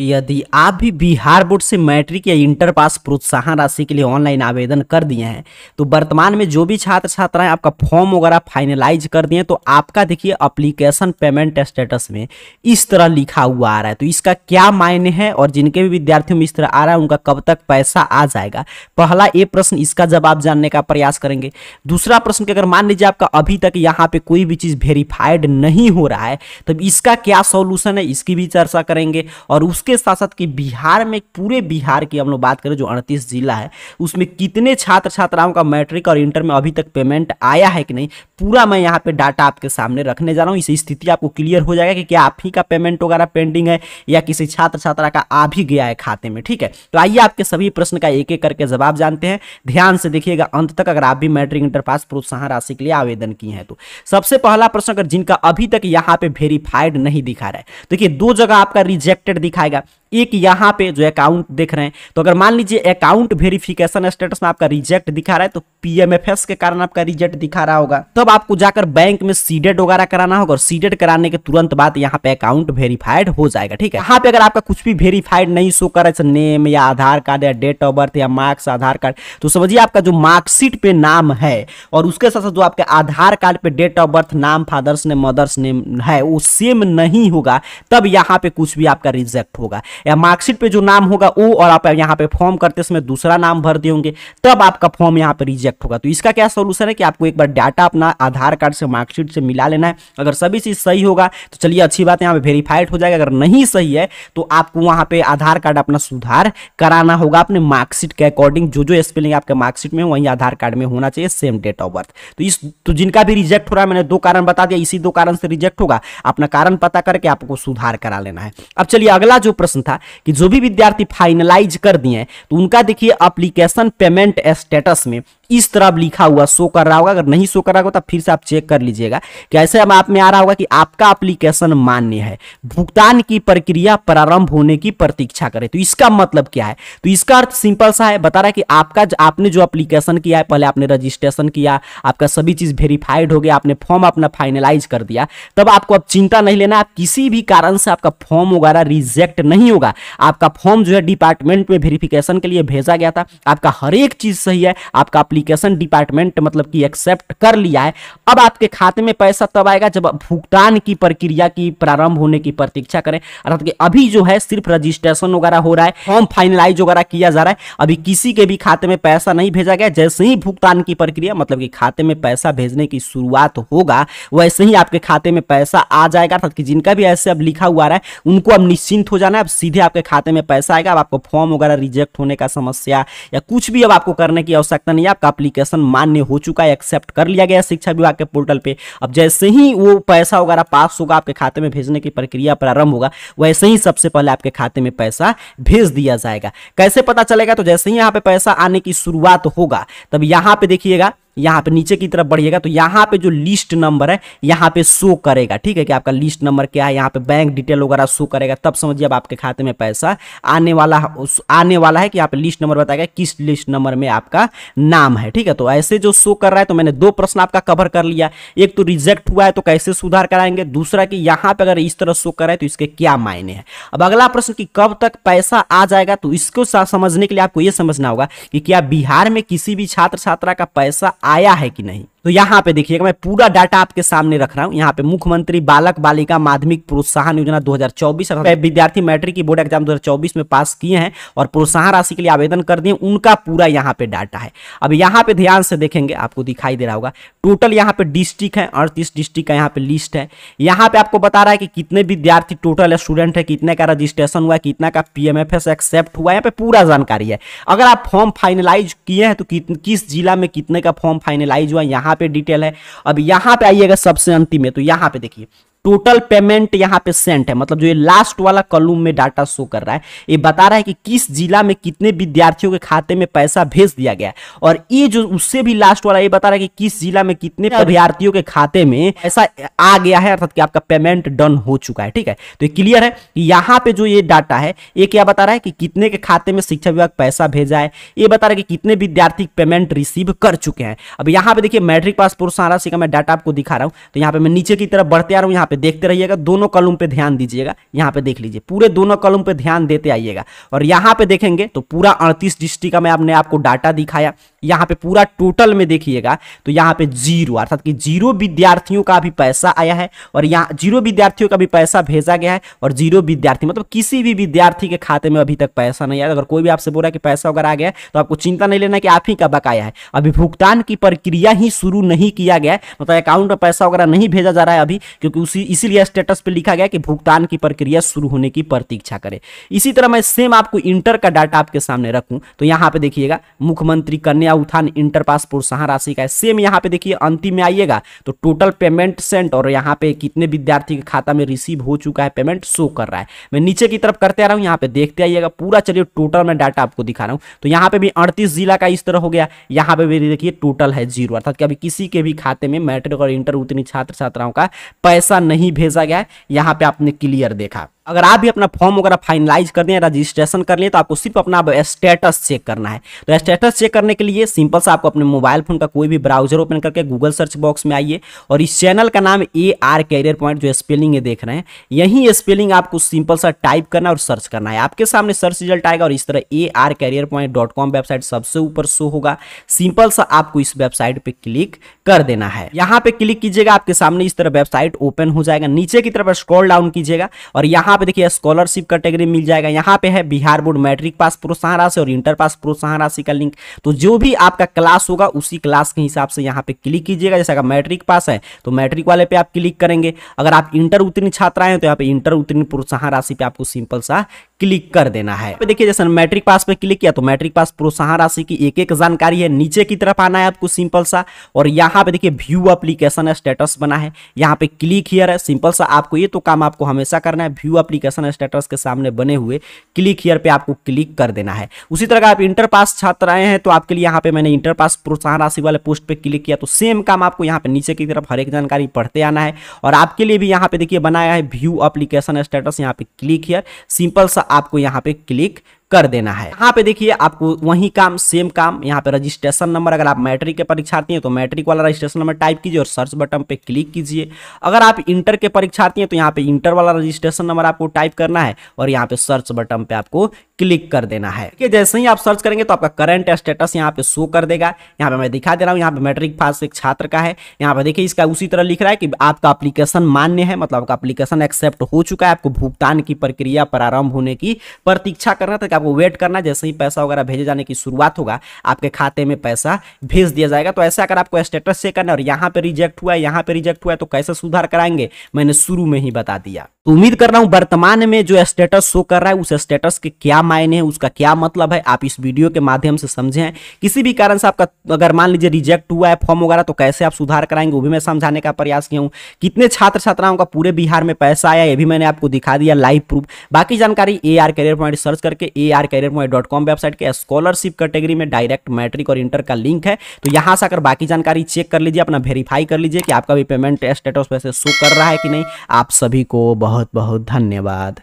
कि यदि आप भी बिहार बोर्ड से मैट्रिक या इंटर पास प्रोत्साहन राशि के लिए ऑनलाइन आवेदन कर दिए हैं तो वर्तमान में जो भी छात्र छात्राएं आपका फॉर्म वगैरह फाइनलाइज कर दिए तो आपका देखिए अप्लीकेशन पेमेंट स्टेटस में इस तरह लिखा हुआ आ रहा है तो इसका क्या मायने है और जिनके भी विद्यार्थियों में इस तरह आ रहा है उनका कब तक पैसा आ जाएगा पहला ये प्रश्न इसका जवाब जानने का प्रयास करेंगे दूसरा प्रश्न की अगर मान लीजिए आपका अभी तक यहाँ पे कोई भी चीज़ वेरीफाइड नहीं हो रहा है तब इसका क्या सोल्यूशन है इसकी भी चर्चा करेंगे और उसके इसके साथ साथ कि बिहार में पूरे बिहार की हम लोग बात करें जो अड़तीस जिला है उसमें कितने छात्र छात्राओं का मैट्रिक और इंटर में अभी तक पेमेंट आया है कि नहीं पूरा मैं यहाँ पे डाटा आपके सामने रखने जा रहा हूँ इस स्थिति आपको क्लियर हो जाएगा कि क्या आप ही का पेमेंट वगैरह पेंडिंग है या किसी छात्र छात्रा का आ भी गया है खाते में ठीक है तो आइए आपके सभी प्रश्न का एक एक करके जवाब जानते हैं ध्यान से देखिएगा अंत तक अगर आप भी मैट्रिक इंटर पास प्रोत्साहन राशि के लिए आवेदन किए हैं तो सबसे पहला प्रश्न अगर जिनका अभी तक यहाँ पे वेरीफाइड नहीं दिखा रहा है देखिए दो जगह आपका रिजेक्टेड दिखाएगा जाएगा एक यहाँ पे जो अकाउंट देख रहे हैं तो अगर मान लीजिए अकाउंट वेरिफिकेशन स्टेटस में आपका रिजेक्ट दिखा रहा है तो पीएमएफएस के कारण आपका रिजेक्ट दिखा रहा होगा तब तो आपको जाकर बैंक में सीडेड वगैरह कराना होगा और सीडेड कराने के तुरंत बाद यहाँ पे अकाउंट वेरीफाइड हो जाएगा ठीक है यहाँ पे अगर आपका कुछ भी वेरीफाइड नहीं शो कर रहा नेम या आधार कार्ड या डेट ऑफ बर्थ या मार्क्स आधार कार्ड तो समझिए आपका जो मार्क्सिट पे नाम है और उसके साथ साथ जो आपके आधार कार्ड पे डेट ऑफ बर्थ नाम फादर्स नेम मदर्स नेम है वो सेम नहीं होगा तब यहाँ पे कुछ भी आपका रिजेक्ट होगा या मार्कशीट पे जो नाम होगा वो और आप यहाँ पे फॉर्म करते समय दूसरा नाम भर देंगे तब आपका फॉर्म यहाँ पे रिजेक्ट होगा तो इसका क्या सोल्यूशन है कि आपको एक बार डाटा अपना आधार कार्ड से मार्कशीट से मिला लेना है अगर सभी चीज़ सही होगा तो चलिए अच्छी बात यहाँ पे वेरीफाइड हो जाएगा अगर नहीं सही है तो आपको वहाँ पे आधार कार्ड अपना सुधार कराना होगा अपने मार्कशीट के अकॉर्डिंग जो जो स्पेलिंग आपके मार्कशीट में वहीं आधार कार्ड में होना चाहिए सेम डेट ऑफ बर्थ तो इस तो जिनका भी रिजेक्ट हो रहा है मैंने दो कारण बता दिया इसी दो कारण से रिजेक्ट होगा अपना कारण पता करके आपको सुधार करा लेना है अब चलिए अगला जो जो प्रश्न था कि जो भी विद्यार्थी फाइनलाइज कर दिए हैं तो उनका देखिए अप्लीकेशन पेमेंट स्टेटस में इस तरह लिखा हुआ शो कर रहा होगा अगर नहीं शो कर रहा होगा तो फिर से आप चेक कर लीजिएगा कि ऐसे हम आप में आ रहा होगा कि आपका एप्लीकेशन मान्य है भुगतान की प्रक्रिया प्रारंभ होने की प्रतीक्षा करें तो इसका मतलब क्या है तो इसका अर्थ सिंपल सा है बता रहा है कि आपका जो, आपने जो एप्लीकेशन किया है पहले आपने रजिस्ट्रेशन किया आपका सभी चीज वेरीफाइड हो गया आपने फॉर्म अपना फाइनलाइज कर दिया तब आपको अब चिंता नहीं लेना आप किसी भी कारण से आपका फॉर्म वगैरह रिजेक्ट रिजेक्ट नहीं होगा आपका फॉर्म जो है डिपार्टमेंट में वेरिफिकेशन के लिए भेजा गया था आपका हर एक चीज सही है आपका अप्लीकेशन डिपार्टमेंट मतलब कि एक्सेप्ट कर लिया है अब आपके खाते में पैसा तब आएगा जब भुगतान की प्रक्रिया की प्रारंभ होने की प्रतीक्षा करें अर्थात कि अभी जो है सिर्फ रजिस्ट्रेशन वगैरह हो रहा है फॉर्म फाइनलाइज वगैरह किया जा रहा है अभी किसी के भी खाते में पैसा नहीं भेजा गया जैसे ही भुगतान की प्रक्रिया मतलब कि खाते में पैसा भेजने की शुरुआत होगा वैसे ही आपके खाते में पैसा आ जाएगा अर्थात कि जिनका भी ऐसे अब लिखा हुआ रहा है उनको अब निश्चिंत हो जाना करना है अब सीधे आपके खाते में पैसा आएगा अब आपको फॉर्म वगैरह रिजेक्ट होने का समस्या या कुछ भी अब आपको करने की आवश्यकता नहीं है आपका अप्लीकेशन मान्य हो चुका है एक्सेप्ट कर लिया गया शिक्षा विभाग के पोर्टल पर अब जैसे ही वो पैसा वगैरह पास होगा आपके खाते में भेजने की प्रक्रिया प्रारंभ होगा वैसे ही सबसे पहले आपके खाते में पैसा भेज दिया जाएगा कैसे पता चलेगा तो जैसे ही यहाँ पे पैसा आने की शुरुआत होगा तब यहाँ पे देखिएगा यहाँ पे नीचे की तरफ बढ़िएगा तो यहाँ पे जो लिस्ट नंबर है यहाँ पे शो करेगा ठीक है कि आपका लिस्ट नंबर क्या है यहाँ पे बैंक डिटेल वगैरह शो करेगा तब समझिए अब आपके खाते में पैसा आने वाला आने वाला है कि यहाँ पे लिस्ट नंबर बताएगा किस लिस्ट नंबर में आपका नाम है ठीक है तो ऐसे जो शो कर रहा है तो मैंने दो प्रश्न आपका कवर कर लिया एक तो रिजेक्ट हुआ है तो कैसे सुधार कराएंगे दूसरा कि यहाँ पे अगर इस तरह शो कर रहा है तो इसके क्या मायने हैं अब अगला प्रश्न कि कब तक पैसा आ जाएगा तो इसको समझने के लिए आपको ये समझना होगा कि क्या बिहार में किसी भी छात्र छात्रा का पैसा आया है कि नहीं तो यहाँ पे देखिएगा मैं पूरा डाटा आपके सामने रख रहा हूँ यहाँ पे मुख्यमंत्री बालक बालिका माध्यमिक प्रोत्साहन योजना 2024 हम्म। विद्यार्थी मैट्रिक की बोर्ड एग्जाम 2024 में पास किए हैं और प्रोत्साहन राशि के लिए आवेदन कर दिए उनका पूरा यहाँ पे डाटा है अब यहाँ पे ध्यान से देखेंगे आपको दिखाई दे रहा होगा टोटल यहाँ पे डिस्ट्रिक्ट है अड़तीस डिस्ट्रिक्ट का यहाँ पे लिस्ट है यहाँ पे आपको बता रहा है कि कितने विद्यार्थी टोटल स्टूडेंट है कितने का रजिस्ट्रेशन हुआ है कितना का पी एक्सेप्ट हुआ है यहाँ पे पूरा जानकारी है अगर आप फॉर्म फाइनलाइज किए हैं तो किस जिला में कितने का फॉर्म फाइनलाइज हुआ है यहाँ यहाँ पे डिटेल है अब यहाँ पे आइएगा सबसे अंतिम में तो यहाँ पे देखिए टोटल पेमेंट यहाँ पे सेंट है मतलब जो ये लास्ट वाला कॉलम में डाटा शो कर रहा है ये बता रहा है कि किस जिला में कितने विद्यार्थियों के खाते में पैसा भेज दिया गया और ये जो उससे भी लास्ट वाला ये बता रहा है कि किस जिला में कितने विद्यार्थियों के खाते में पैसा आ गया है अर्थात कि आपका पेमेंट डन हो चुका है ठीक है तो क्लियर है यहाँ पे जो ये डाटा है ये क्या बता रहा है कि कितने के खाते में शिक्षा विभाग पैसा भेजा है ये बता रहा है कि कितने विद्यार्थी पेमेंट रिसीव कर चुके हैं अब यहाँ पे देखिए मैट्रिक पास पुरुष का मैं डाटा आपको दिखा रहा हूँ तो यहाँ पे मैं नीचे की तरफ बढ़ते आ रहा हूँ यहाँ पे देखते रहिएगा दोनों कॉलम पे ध्यान दीजिएगा यहाँ पे देख लीजिए पूरे दोनों कॉलम पे ध्यान देते आइएगा और यहाँ पे देखेंगे तो पूरा अड़तीस डिस्ट्रिक्ट का मैं आपने आपको डाटा दिखाया यहाँ पे पूरा टोटल में देखिएगा तो यहाँ पे जीरो अर्थात कि जीरो विद्यार्थियों का भी पैसा आया है और यहाँ जीरो विद्यार्थियों का भी पैसा भेजा गया है और जीरो विद्यार्थी मतलब किसी भी विद्यार्थी के खाते में अभी तक पैसा नहीं आया अगर कोई भी आपसे बोला कि पैसा वगैरह आ गया तो आपको चिंता नहीं लेना कि आप ही का बकाया है अभी भुगतान की प्रक्रिया ही शुरू नहीं किया गया मतलब अकाउंट में पैसा वगैरह नहीं भेजा जा रहा है अभी क्योंकि उसी इसीलिए स्टेटस पे लिखा गया कि भुगतान की प्रक्रिया शुरू होने की प्रतीक्षा करें इसी तरह मैं सेम आपको इंटर का डाटा आपके सामने रखूं तो यहाँ पे देखिएगा मुख्यमंत्री कन्या उत्थान इंटर पास प्रोत्साहन राशि का है सेम यहाँ पे देखिए अंतिम में आइएगा तो टोटल पेमेंट सेंट और यहाँ पे कितने विद्यार्थी के खाता में रिसीव हो चुका है पेमेंट शो कर रहा है मैं नीचे की तरफ करते आ रहा हूँ यहाँ पे देखते आइएगा पूरा चलिए टोटल मैं डाटा आपको दिखा रहा हूँ तो यहाँ पे भी अड़तीस जिला का इस तरह हो गया यहाँ पे भी देखिए टोटल है जीरो अर्थात कि अभी किसी के भी खाते में मैट्रिक और इंटर उतनी छात्र छात्राओं का पैसा नहीं भेजा गया है यहाँ पे आपने क्लियर देखा अगर आप भी अपना फॉर्म वगैरह फाइनलाइज कर दें रजिस्ट्रेशन कर लें तो आपको सिर्फ अपना स्टेटस चेक करना है तो स्टेटस चेक करने के लिए सिंपल सा आपको अपने मोबाइल फोन का कोई भी ब्राउजर ओपन करके गूगल सर्च बॉक्स में आइए और इस चैनल का नाम ए आर कैरियर पॉइंट जो स्पेलिंग है देख रहे हैं यही स्पेलिंग आपको सिंपल सा टाइप करना है और सर्च करना है आपके सामने सर्च रिजल्ट आएगा और इस तरह A R career point dot com website सबसे ऊपर शो होगा सिंपल सा आपको इस वेबसाइट पर क्लिक कर देना है यहाँ पे क्लिक कीजिएगा आपके सामने इस तरह वेबसाइट ओपन हो जाएगा नीचे की तरफ स्क्रॉल डाउन कीजिएगा और यहाँ यहाँ पे देखिए स्कॉलरशिप कैटेगरी मिल जाएगा यहाँ पे है बिहार बोर्ड मैट्रिक पास प्रोत्साहन राशि और इंटर पास प्रोत्साहन राशि का लिंक तो जो भी आपका क्लास होगा उसी क्लास के हिसाब से यहाँ पे क्लिक कीजिएगा जैसे अगर मैट्रिक पास है तो मैट्रिक वाले पे आप क्लिक करेंगे अगर आप इंटर उत्तीर्ण छात्राएं हैं तो यहाँ पे इंटर उत्तीर्ण प्रोत्साहन राशि पे आपको सिंपल सा क्लिक कर देना है पे देखिए जैसे मैट्रिक पास पे क्लिक किया तो मैट्रिक पास प्रोत्साहन राशि की एक एक जानकारी है नीचे की तरफ आना है आपको सिंपल सा और यहाँ पे देखिए व्यू अप्लीकेशन स्टेटस बना है यहाँ पे क्लिक हियर है सिंपल सा आपको ये तो काम आपको हमेशा करना है व्यू एप्लीकेशन स्टेटस के सामने बने हुए क्लिक हियर पे आपको क्लिक कर देना है उसी तरह आप इंटर पास छात्र आए हैं तो आपके लिए यहाँ पे मैंने इंटर पास प्रोत्साहन राशि वाले पोस्ट पे क्लिक किया तो सेम काम आपको यहाँ पे नीचे की तरफ हर एक जानकारी पढ़ते आना है और आपके लिए भी यहाँ पे देखिए बनाया है व्यू अप्लीकेशन स्टेटस यहाँ पे क्लिक हियर सिंपल सा आपको यहाँ पे क्लिक कर देना है यहाँ पे देखिए आपको वही काम सेम काम यहाँ पे रजिस्ट्रेशन नंबर अगर आप मैट्रिक के परीक्षार्थी हैं तो मैट्रिक वाला रजिस्ट्रेशन नंबर टाइप कीजिए और सर्च बटन पे क्लिक कीजिए अगर आप इंटर के परीक्षार्थी हैं तो यहाँ पे इंटर वाला रजिस्ट्रेशन नंबर आपको टाइप करना है और यहाँ पे सर्च बटन पे आपको क्लिक कर देना है कि जैसे ही आप सर्च करेंगे तो आपका करंट स्टेटस यहाँ पे शो कर देगा यहाँ पे मैं दिखा दे रहा हूँ यहाँ पे मैट्रिक पास एक छात्र का है यहाँ पे देखिए इसका उसी तरह लिख रहा है कि आपका एप्लीकेशन मान्य है मतलब आपका एप्लीकेशन एक्सेप्ट हो चुका है आपको भुगतान की प्रक्रिया प्रारंभ होने की प्रतीक्षा करना था आपको वेट करना जैसे ही पैसा वगैरह भेजे जाने की शुरुआत होगा आपके खाते में पैसा भेज दिया जाएगा तो ऐसे अगर आपको स्टेटस चेक करना और यहाँ पे रिजेक्ट हुआ है यहाँ पे रिजेक्ट हुआ है तो कैसे सुधार कराएंगे मैंने शुरू में ही बता दिया तो उम्मीद कर रहा हूँ वर्तमान में जो स्टेटस शो कर रहा है उस स्टेटस के क्या मायने हैं उसका क्या मतलब है आप इस वीडियो के माध्यम से समझें किसी भी कारण से आपका अगर मान लीजिए रिजेक्ट हुआ है फॉर्म वगैरह तो कैसे आप सुधार कराएंगे वो भी मैं समझाने का प्रयास किया हूँ कितने छात्र छात्राओं का पूरे बिहार में पैसा आया ये भी मैंने आपको दिखा दिया लाइव प्रूफ बाकी जानकारी A R career point search करके ए ये आर डॉट कॉम वेबसाइट के स्कॉलरशिप कैटेगरी में डायरेक्ट मैट्रिक और इंटर का लिंक है तो यहाँ से अगर बाकी जानकारी चेक कर लीजिए अपना वेरीफाई कर लीजिए कि आपका भी पेमेंट स्टेटस वैसे शो कर रहा है कि नहीं आप सभी को बहुत बहुत धन्यवाद